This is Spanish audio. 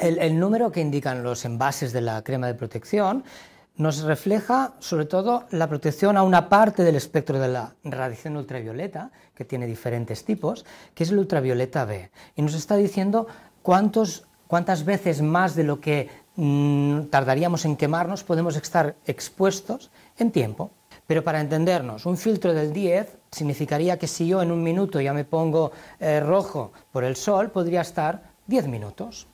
El, número que indican los envases de la crema de protección nos refleja sobre todo la protección a una parte del espectro de la radiación ultravioleta, que tiene diferentes tipos, que es el ultravioleta B. Y nos está diciendo cuántas veces más de lo que mm, tardaríamos en quemarnos podemos estar expuestos en tiempo. Pero para entendernos, un filtro del 10 significaría que si yo en un minuto ya me pongo eh, rojo por el sol, podría estar 10 minutos.